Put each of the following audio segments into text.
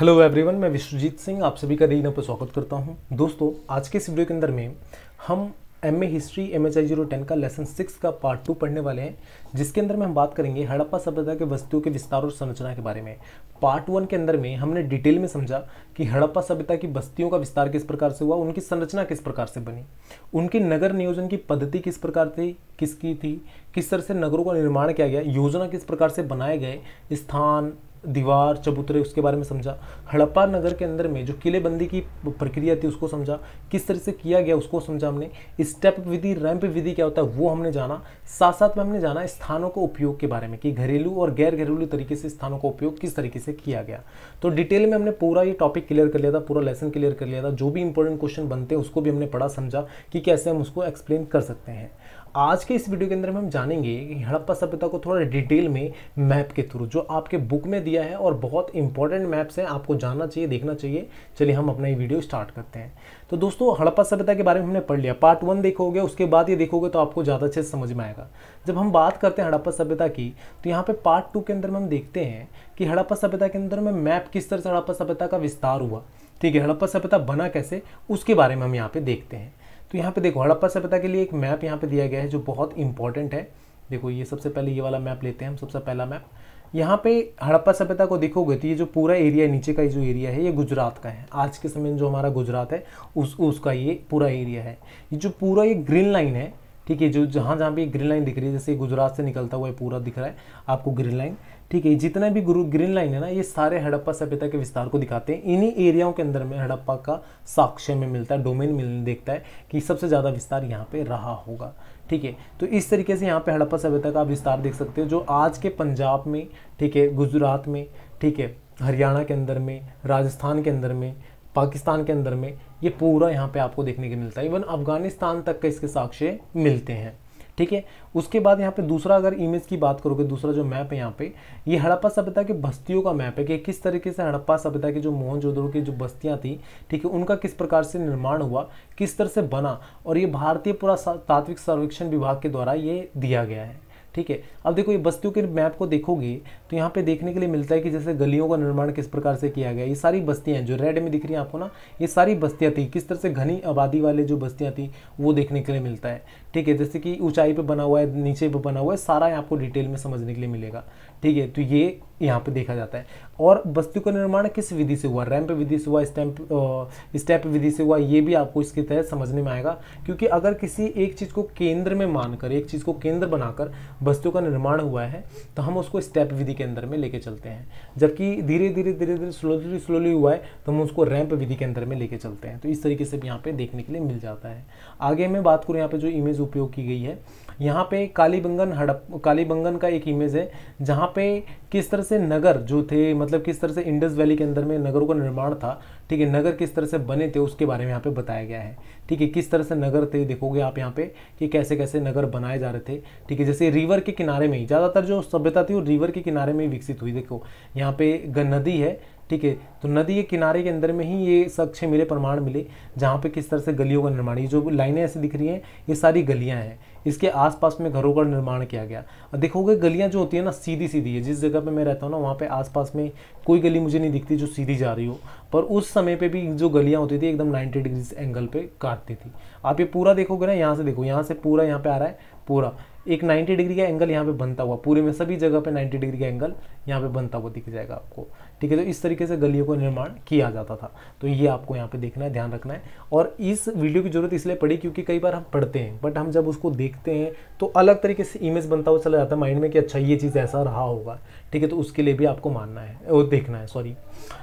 hello everyone मैं विश्वजीत सिंह आप सभी का रीना पर स्वागत करता हूं दोस्तों आज के इस वीडियो के अंदर में हम M A history M H I zero ten का लेसन सिक्स का पार्ट टू पढ़ने वाले हैं जिसके अंदर में हम बात करेंगे हड़प्पा सभ्यता के वस्तुओं के विस्तार और संरचना के बारे में पार्ट वन के अंदर में हमने डिटेल में समझा कि हड़प्पा सभ्यता की बस्तियों का विस्तार किस प्रकार से हुआ उनकी संरचना किस प्रकार से बनी उनके नगर नियोजन की पद्धति किस प्रकार थी किसकी थी किस तरह से नगरों का निर्माण किया गया योजना किस प्रकार से बनाए गए स्थान दीवार चबूतरे उसके बारे में समझा हड़प्पा नगर के अंदर में जो किलेबंदी की प्रक्रिया थी उसको समझा किस तरह से किया गया उसको समझा हमने स्टेप विधि रैंप विधि क्या होता है वो हमने जाना साथ साथ में हमने जाना स्थानों को उपयोग के बारे में कि घरेलू और गैर घरेलू तरीके से स्थानों का उपयोग किस तरीके से किया गया तो डिटेल में हमने पूरा ये टॉपिक क्लियर कर लिया था पूरा लेसन क्लियर कर लिया था जो भी इंपॉर्टेंट क्वेश्चन बनते हैं उसको भी हमने पढ़ा समझा कि कैसे हम उसको एक्सप्लेन कर सकते हैं आज के इस वीडियो के अंदर में हम जानेंगे कि हड़प्पा सभ्यता को थोड़ा डिटेल में मैप के थ्रू जो आपके बुक में दिया है और बहुत इंपॉर्टेंट मैप्स हैं आपको जानना चाहिए देखना चाहिए चलिए हम अपना ये वीडियो स्टार्ट करते हैं तो दोस्तों हड़प्पा सभ्यता के बारे में हमने पढ़ लिया पार्ट वन देखोगे उसके बाद ये देखोगे तो आपको ज़्यादा अच्छे से समझ में आएगा जब हम बात करते हैं हड़प्पा सभ्यता की तो यहाँ पर पार्ट टू के अंदर में हम देखते हैं कि हड़प्पा सभ्यता के अंदर में मैप किस तरह से हड़प्पा सभ्यता का विस्तार हुआ ठीक है हड़प्पा सभ्यता बना कैसे उसके बारे में हम यहाँ पे देखते हैं तो यहाँ पे देखो हड़प्पा सभ्यता के लिए एक मैप यहाँ पे दिया गया है जो बहुत इंपॉर्टेंट है देखो ये सबसे पहले ये वाला मैप लेते हैं हम सबसे पहला मैप यहाँ पे हड़प्पा सभ्यता को देखोगे तो ये जो पूरा एरिया नीचे का जो एरिया है ये गुजरात का है आज के समय में जो हमारा गुजरात है उस उसका ये पूरा एरिया है ये जो पूरा ये ग्रीन लाइन है ठीक है जो जहाँ जहाँ भी ग्रीन लाइन दिख रही है जैसे गुजरात से निकलता हुआ पूरा दिख रहा है आपको ग्रीन लाइन ठीक है जितने भी गुरु ग्रीन लाइन है ना ये सारे हड़प्पा सभ्यता के विस्तार को दिखाते हैं इन्हीं एरियाओं के अंदर में हड़प्पा का साक्ष्य में मिलता है डोमेन मिल देखता है कि सबसे ज़्यादा विस्तार यहाँ पे रहा होगा ठीक है तो इस तरीके से यहाँ पे हड़प्पा सभ्यता का आप विस्तार देख सकते हो जो आज के पंजाब में ठीक है गुजरात में ठीक है हरियाणा के अंदर में राजस्थान के अंदर में पाकिस्तान के अंदर में ये पूरा यहाँ पे आपको देखने को मिलता है इवन अफगानिस्तान तक के इसके साक्ष्य मिलते हैं ठीक है उसके बाद यहाँ पे दूसरा अगर इमेज की बात करोगे दूसरा जो मैप है यहाँ पे ये हड़प्पा सभ्यता के बस्तियों का मैप है कि किस तरीके से हड़प्पा सभ्यता की जो मोहनजोदड़ो की जो बस्तियाँ थी ठीक है उनका किस प्रकार से निर्माण हुआ किस तरह से बना और ये भारतीय तात्विक सर्वेक्षण विभाग के द्वारा ये दिया गया है ठीक है अब देखो ये बस्तियों के मैप को देखोगे तो यहाँ पे देखने के लिए मिलता है कि जैसे गलियों का निर्माण किस प्रकार से किया गया ये सारी बस्तियाँ जो रेड में दिख रही हैं आपको ना ये सारी बस्तियाँ थी किस तरह से घनी आबादी वाले जो बस्तियाँ थी वो देखने के लिए मिलता है ठीक है जैसे कि ऊंचाई पे बना हुआ है नीचे पे बना हुआ है सारा आपको डिटेल में समझने के लिए मिलेगा ठीक है तो ये यहाँ पे देखा जाता है और वस्तु का निर्माण किस विधि से हुआ रैंप विधि से हुआ स्टैम्प स्टेप विधि से हुआ ये भी आपको इसके तहत समझने में आएगा क्योंकि अगर किसी एक चीज़ को केंद्र में मानकर एक चीज़ को केंद्र बनाकर वस्तु का निर्माण हुआ है तो हम उसको स्टेप विधि के अंदर में लेके चलते हैं जबकि धीरे धीरे धीरे धीरे स्लोली स्लोली हुआ है तो हम उसको रैंप विधि के अंदर में लेके चलते हैं तो इस तरीके से भी यहाँ पे देखने के लिए मिल जाता है आगे मैं बात करूँ यहाँ पे जो इमेज उपयोग की गई है यहाँ पे कालीबंगन हड़प कालीबंगन का एक इमेज है जहाँ पे किस तरह से नगर जो थे मतलब किस तरह से इंडस वैली के अंदर में नगरों का निर्माण था ठीक है नगर किस तरह से बने थे उसके बारे में यहाँ पे बताया गया है ठीक है किस तरह से नगर थे देखोगे आप यहाँ पे कि कैसे कैसे नगर बनाए जा रहे थे ठीक है जैसे रिवर के किनारे में ही ज़्यादातर जो सभ्यता थी वो रिवर के किनारे में ही विकसित हुई देखो यहाँ पे नदी है ठीक है तो नदी के किनारे के अंदर में ही ये सक्षे मिले प्रमाण मिले जहाँ पे किस तरह से गलियों का निर्माण ये जो लाइनें ऐसी दिख रही हैं ये सारी गलियाँ हैं इसके आसपास में घरों का निर्माण किया गया और देखोगे गलियाँ जो होती है ना सीधी सीधी है जिस जगह पे मैं रहता हूँ ना वहाँ पे आसपास में कोई गली मुझे नहीं दिखती जो सीधी जा रही हो पर उस समय पे भी जो गलियाँ होती थी एकदम नाइन्टी डिग्री एंगल पे काटती थी आप ये पूरा देखोगे ना यहाँ से देखो यहाँ से पूरा यहाँ पे आ रहा है पूरा एक 90 डिग्री का एंगल यहाँ पे बनता हुआ पूरे में सभी जगह पे 90 डिग्री का एंगल यहाँ पे बनता हुआ दिख जाएगा आपको ठीक है तो इस तरीके से गलियों का निर्माण किया जाता था तो ये आपको यहाँ पे देखना है ध्यान रखना है और इस वीडियो की जरूरत इसलिए पड़ी क्योंकि कई बार हम पढ़ते हैं बट हम जब उसको देखते हैं तो अलग तरीके से इमेज बनता हुआ चला जाता है माइंड में कि अच्छा ये चीज़ ऐसा रहा होगा ठीक है तो उसके लिए भी आपको मानना है वो देखना है सॉरी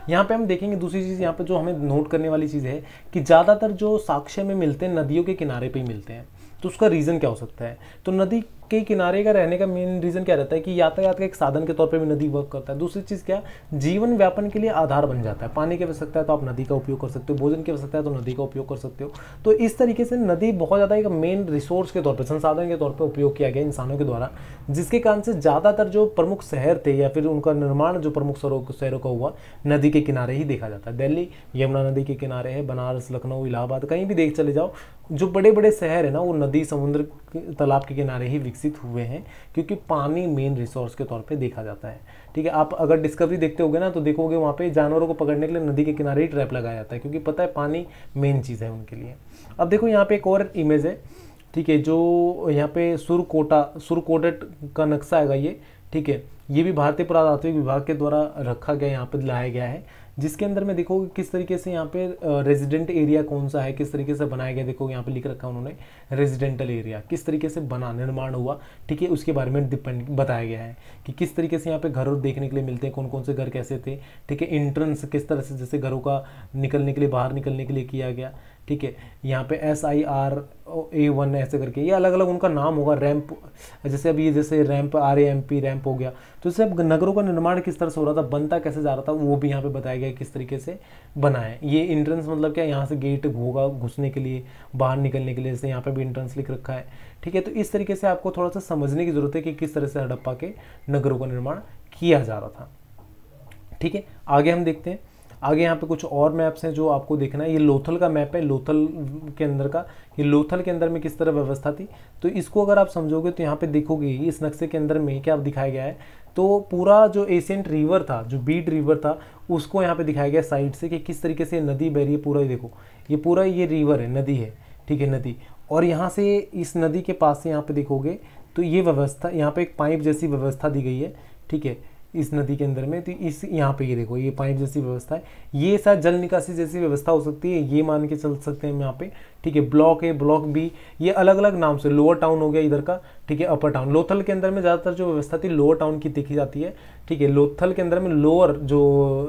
यहाँ पे हम देखेंगे दूसरी चीज़ यहाँ पे जो हमें नोट करने वाली चीज़ है कि ज़्यादातर जो साक्ष्य में मिलते हैं नदियों के किनारे पर ही मिलते हैं तो उसका रीज़न क्या हो सकता है तो नदी के किनारे का रहने का मेन रीज़न क्या रहता है कि यातायात का एक साधन के तौर पर भी नदी वर्क करता है दूसरी चीज़ क्या जीवन व्यापन के लिए आधार बन जाता है पानी की आवश्यकता है तो आप नदी का उपयोग कर सकते हो भोजन की आवश्यकता है तो नदी का उपयोग कर सकते हो तो इस तरीके से नदी बहुत ज़्यादा एक मेन रिसोर्स के तौर पर संसाधन के तौर पर उपयोग किया गया इंसानों के द्वारा जिसके कारण से ज़्यादातर जो प्रमुख शहर थे या फिर उनका निर्माण जो प्रमुख शहरों का हुआ नदी के किनारे ही देखा जाता है दिल्ली यमुना नदी के किनारे है बनारस लखनऊ इलाहाबाद कहीं भी देख चले जाओ जो बड़े बड़े शहर है ना वो नदी समुद्र तालाब के किनारे ही विकसित विकसित हुए हैं क्योंकि पानी मेन रिसोर्स के तौर पे देखा जाता है ठीक है आप अगर डिस्कवरी देखते होगे ना तो देखोगे वहाँ पे जानवरों को पकड़ने के लिए नदी के किनारे ही ट्रैप लगाया जाता है क्योंकि पता है पानी मेन चीज़ है उनके लिए अब देखो यहाँ पे एक और इमेज है ठीक है जो यहाँ पे सुरकोटा सुरकोटेट का नक्शा आएगा ये ठीक है ये भी भारतीय पुरातात्विक विभाग के द्वारा रखा गया यहाँ पर लाया गया है जिसके अंदर में देखो किस तरीके से यहाँ पे रेजिडेंट एरिया कौन सा है किस तरीके से बनाया गया देखो यहाँ पे लिख रखा उन्होंने रेजिडेंटल एरिया किस तरीके से बना निर्माण हुआ ठीक है उसके बारे में डिपेंड बताया गया है कि किस तरीके से यहाँ पे घर देखने के लिए मिलते हैं कौन कौन से घर कैसे थे ठीक है एंट्रेंस किस तरह से जैसे घरों का निकलने के लिए बाहर निकलने के लिए किया गया ठीक है यहाँ पे S I R A one ऐसे करके ये अलग अलग उनका नाम होगा रैंप जैसे अभी जैसे ramp R M P ramp हो गया तो इससे अब नगरों का निर्माण किस तरह से हो रहा था बनता कैसे जा रहा था वो भी यहाँ पे बताया गया किस तरीके से बनाए ये इंट्रेंस मतलब क्या यहाँ से गेट होगा घुसने के लिए बाहर निकलने के लिए जैसे यहाँ पर भी इंट्रेंस लिख रखा है ठीक है तो इस तरीके से आपको थोड़ा सा समझने की ज़रूरत है कि किस तरह से हड़प्पा के नगरों का निर्माण किया जा रहा था ठीक है आगे हम देखते हैं आगे यहाँ पे कुछ और मैप्स हैं जो आपको देखना है ये लोथल का मैप है लोथल के अंदर का ये लोथल के अंदर में किस तरह व्यवस्था थी तो इसको अगर आप समझोगे तो यहाँ पे देखोगे इस नक्शे के अंदर में क्या दिखाया गया है तो पूरा जो एशियंट रिवर था जो बीड रिवर था उसको यहाँ पे दिखाया गया साइड से कि किस तरीके से नदी बह रही है पूरा ही देखो ये पूरा ये रिवर है नदी है ठीक है नदी और यहाँ से इस नदी के पास से यहाँ पे देखोगे तो ये व्यवस्था यहाँ पे एक पाइप जैसी व्यवस्था दी गई है ठीक है इस नदी के अंदर में तो इस यहाँ पे ये देखो ये पाइप जैसी व्यवस्था है ये शायद जल निकासी जैसी व्यवस्था हो सकती है ये मान के चल सकते हैं हम यहाँ पे ठीक है ब्लॉक ए ब्लॉक बी ये अलग अलग नाम से लोअर टाउन हो गया इधर का ठीक है अपर टाउन लोथल के अंदर में ज़्यादातर जो व्यवस्था थी लोअर टाउन की देखी जाती है ठीक है लोथल के अंदर में लोअर जो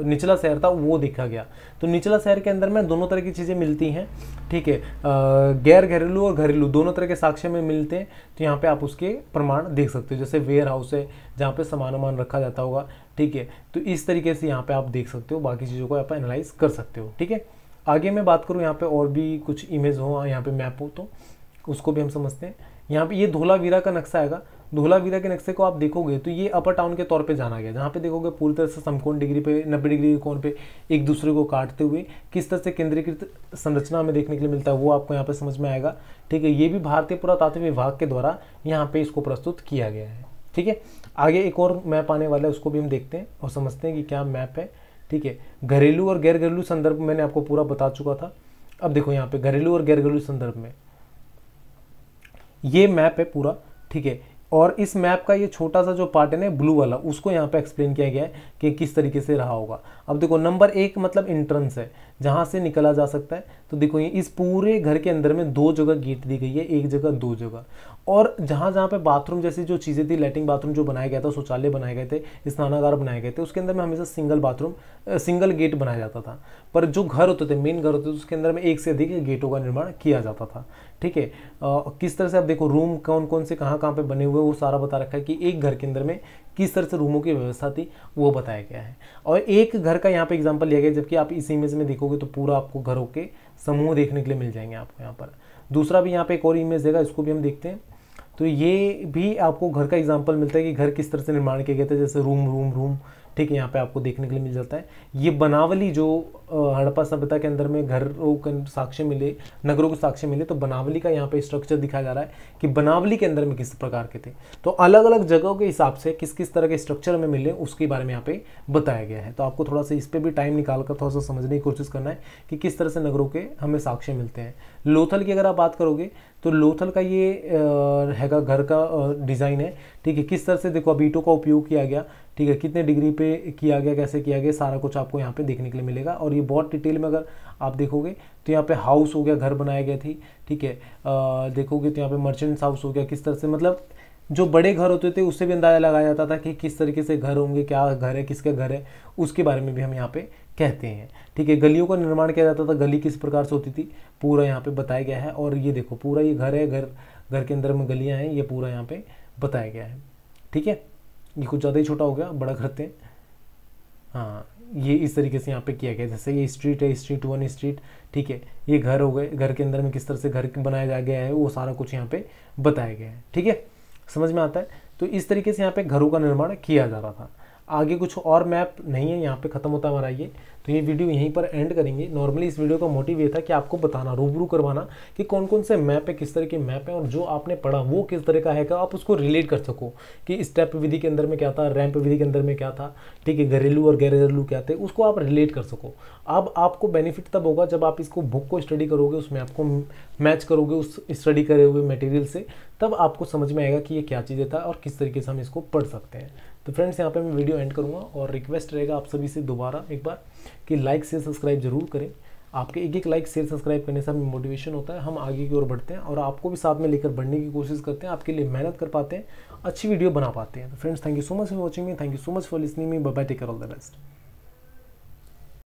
निचला शहर था वो देखा गया तो निचला शहर के अंदर में दोनों तरह की चीज़ें मिलती हैं ठीक है गैर घरेलू और घरेलू दोनों तरह के साक्ष्य में मिलते हैं तो यहाँ पर आप उसके प्रमाण देख सकते हो जैसे वेयर हाउस है जहाँ पर सामान वामान रखा जाता होगा होगा ठीक है तो इस तरीके से यहाँ पे आप देख सकते हो बाकी चीज़ों को आप एनालाइज कर सकते हो ठीक है आगे मैं बात करूँ यहाँ पे और भी कुछ इमेज हो यहाँ पे मैप हो तो उसको भी हम समझते हैं यहाँ पे ये धोलावीरा का नक्शा आएगा धोलावीरा के नक्शे को आप देखोगे तो ये अपर टाउन के तौर पे जाना गया जहाँ पे देखोगे पूरी तरह से समकोण डिग्री पे नब्बे डिग्री के कोण पे एक दूसरे को काटते हुए किस तरह से केंद्रीकृत संरचना हमें देखने के लिए मिलता है वो आपको यहाँ पे समझ में आएगा ठीक है ये भी भारतीय पुरातात्विक विभाग के द्वारा यहाँ पे इसको प्रस्तुत किया गया है ठीक है आगे एक और मैप आने वाला है उसको भी हम देखते हैं और समझते हैं कि क्या मैप है ठीक है घरेलू और गैर घरेलू संदर्भ मैंने आपको पूरा बता चुका था अब देखो यहाँ पे घरेलू और गैर घरेलू संदर्भ में ये मैप है पूरा ठीक है और इस मैप का ये छोटा सा जो पार्ट है ना ब्लू वाला उसको यहाँ पे एक्सप्लेन किया गया है कि किस तरीके से रहा होगा अब देखो नंबर एक मतलब इंट्रेंस है जहाँ से निकला जा सकता है तो देखो ये इस पूरे घर के अंदर में दो जगह गेट दी गई है एक जगह दो जगह और जहाँ जहाँ पे बाथरूम जैसी जो चीज़ें थी लेटिंग बाथरूम जो बनाया गया था शौचालय बनाए गए थे स्नानागार बनाए गए थे उसके अंदर में हमेशा सिंगल बाथरूम सिंगल गेट बनाया जाता था पर जो घर होते थे मेन घर होते थे उसके अंदर में एक से अधिक गेटों का निर्माण किया जाता था ठीक है किस तरह से आप देखो रूम कौन कौन से कहाँ कहाँ पर बने हुए वो सारा बता रखा है कि एक घर के अंदर में किस तरह से रूमों की व्यवस्था थी वो बताया गया है और एक घर का यहाँ पर एग्जाम्पल लिया गया जबकि आप इस इमेज में देखोगे तो पूरा आपको घरों के समूह देखने के लिए मिल जाएंगे आपको यहाँ पर दूसरा भी यहाँ पे एक और इमेज देगा इसको भी हम देखते हैं तो ये भी आपको घर का एग्जाम्पल मिलता है कि घर किस तरह से निर्माण किया गया था जैसे रूम रूम रूम ठीक है यहाँ पे आपको देखने के लिए मिल जाता है ये बनावली जो हड़प्पा सभ्यता के अंदर में घरों के साक्ष्य मिले नगरों के साक्ष्य मिले तो बनावली का यहाँ पे स्ट्रक्चर दिखाया जा रहा है कि बनावली के अंदर में किस प्रकार के थे तो अलग अलग जगहों के हिसाब से किस किस तरह के स्ट्रक्चर में मिले उसके बारे में यहाँ पे बताया गया है तो आपको थोड़ा सा इस पर भी टाइम निकाल कर थोड़ा सा समझने की कोशिश करना है कि किस तरह से नगरों के हमें साक्ष्य मिलते हैं लोथल की अगर आप बात करोगे तो लोथल का ये हैगा घर का डिज़ाइन है ठीक है किस तरह से देखो अबीटो का उपयोग किया गया ठीक है कितने डिग्री पे किया गया कैसे किया गया सारा कुछ आपको यहाँ पे देखने के लिए मिलेगा और ये बहुत डिटेल में अगर आप देखोगे तो यहाँ पे हाउस हो गया घर बनाए गए थे ठीक है देखोगे तो यहाँ पे मर्चेंट्स हाउस हो गया किस तरह से मतलब जो बड़े घर होते थे उससे भी अंदाज़ा लगाया जाता था कि किस तरीके से घर होंगे क्या घर है किसके घर है उसके बारे में भी हम यहाँ पे कहते हैं ठीक है गलियों का निर्माण किया जाता था गली किस प्रकार से होती थी पूरा यहाँ पे बताया गया है और ये देखो पूरा ये घर है घर घर के अंदर में गलियाँ हैं ये पूरा यहाँ पे बताया गया है ठीक है ये कुछ ज़्यादा ही छोटा हो गया बड़ा घर थे हाँ ये इस तरीके से यहाँ पे किया गया जैसे ये स्ट्रीट है स्ट्रीट वन स्ट्रीट ठीक है ये घर हो गए घर के अंदर में किस तरह से घर बनाया जा गया है वो सारा कुछ यहाँ पे बताया गया है ठीक है समझ में आता है तो इस तरीके से यहाँ पे घरों का निर्माण किया जा रहा था आगे कुछ और मैप नहीं है यहाँ पे ख़त्म होता हमारा ये तो ये वीडियो यहीं पर एंड करेंगे नॉर्मली इस वीडियो का मोटिव ये था कि आपको बताना रूबरू करवाना कि कौन कौन से मैप है किस तरह के मैप है और जो आपने पढ़ा वो किस तरह का है का आप उसको रिलेट कर सको कि स्टेप विधि के अंदर में क्या था रैंप विधि के अंदर में क्या था ठीक है घरेलू और गैर घरेलू क्या थे उसको आप रिलेट कर सको अब आपको बेनिफिट तब होगा जब आप इसको बुक को स्टडी करोगे उस मैप को मैच करोगे उस स्टडी करे हुए मटेरियल से तब आपको समझ में आएगा कि ये क्या चीज़ें था और किस तरीके से हम इसको पढ़ सकते हैं तो फ्रेंड्स यहाँ पे मैं वीडियो एंड करूँगा और रिक्वेस्ट रहेगा आप सभी से दोबारा एक बार कि लाइक शेयर सब्सक्राइब जरूर करें आपके एक एक लाइक शेयर सब्सक्राइब करने से हमें मोटिवेशन होता है हम आगे की ओर बढ़ते हैं और आपको भी साथ में लेकर बढ़ने की कोशिश करते हैं आपके लिए मेहनत कर पाते हैं अच्छी वीडियो बना पाते हैं तो friends thank you so much for watching me thank you so much for listening me bye take all the best